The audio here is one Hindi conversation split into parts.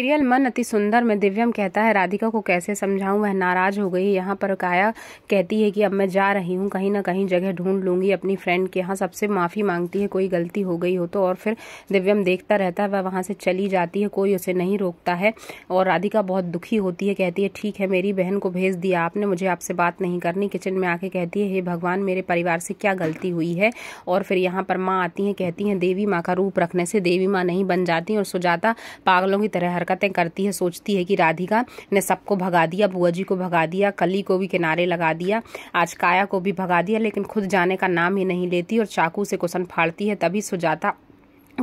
सीरियल मन अति सुंदर में दिव्यम कहता है राधिका को कैसे समझाऊं वह नाराज हो गई यहाँ पर काया कहती है कि अब मैं जा रही हूँ कहीं ना कहीं जगह ढूंढ लूंगी अपनी फ्रेंड के यहाँ सबसे माफ़ी मांगती है कोई गलती हो गई हो तो और फिर दिव्यम देखता रहता है वह वहाँ से चली जाती है कोई उसे नहीं रोकता है और राधिका बहुत दुखी होती है कहती है ठीक है मेरी बहन को भेज दिया आपने मुझे आपसे बात नहीं करनी किचन में आके कहती है हे भगवान मेरे परिवार से क्या गलती हुई है और फिर यहाँ पर माँ आती है कहती है देवी माँ का रूप रखने से देवी माँ नहीं बन जाती और सुजाता पागलों की तरह हरकत हरकतें करती है सोचती है कि राधिका ने सबको भगा दिया बुआ जी को भगा दिया कली को भी किनारे लगा दिया आज काया को भी भगा दिया लेकिन खुद जाने का नाम ही नहीं लेती और चाकू से कुसन फाड़ती है तभी सुजाता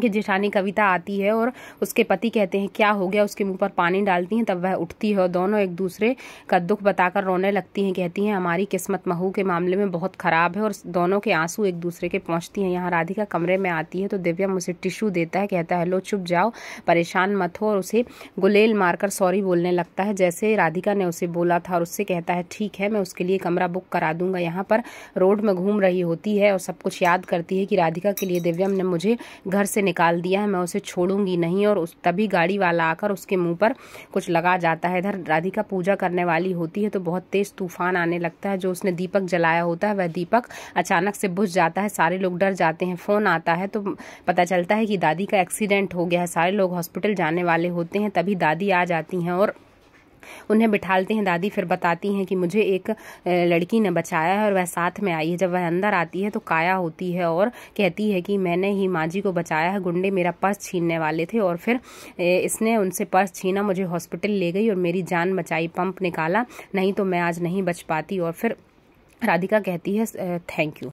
कि जेठानी कविता आती है और उसके पति कहते हैं क्या हो गया उसके मुंह पर पानी डालती हैं तब वह उठती है और दोनों एक दूसरे का दुख बताकर रोने लगती हैं कहती हैं हमारी किस्मत महू के मामले में बहुत ख़राब है और दोनों के आंसू एक दूसरे के पहुँचती हैं यहाँ राधिका कमरे में आती है तो दिव्या मुझे टिशू देता है कहता है लो चुप जाओ परेशान मत हो और उसे गुलेल मारकर सॉरी बोलने लगता है जैसे राधिका ने उसे बोला था और उससे कहता है ठीक है मैं उसके लिए कमरा बुक करा दूंगा यहाँ पर रोड में घूम रही होती है और सब कुछ याद करती है कि राधिका के लिए दिव्यम ने मुझे घर से निकाल दिया है मैं उसे छोड़ूंगी नहीं और उस तभी गाड़ी वाला आकर उसके मुंह पर कुछ लगा जाता है इधर राधिका पूजा करने वाली होती है तो बहुत तेज तूफान आने लगता है जो उसने दीपक जलाया होता है वह दीपक अचानक से बुझ जाता है सारे लोग डर जाते हैं फोन आता है तो पता चलता है कि दादी का एक्सीडेंट हो गया है सारे लोग हॉस्पिटल जाने वाले होते हैं तभी दादी आ जाती हैं और उन्हें बिठालते हैं दादी फिर बताती हैं कि मुझे एक लड़की ने बचाया है और वह साथ में आई है जब वह अंदर आती है तो काया होती है और कहती है कि मैंने ही माँ जी को बचाया है गुंडे मेरा पर्स छीनने वाले थे और फिर इसने उनसे पर्स छीना मुझे हॉस्पिटल ले गई और मेरी जान बचाई पंप निकाला नहीं तो मैं आज नहीं बच पाती और फिर राधिका कहती है थैंक यू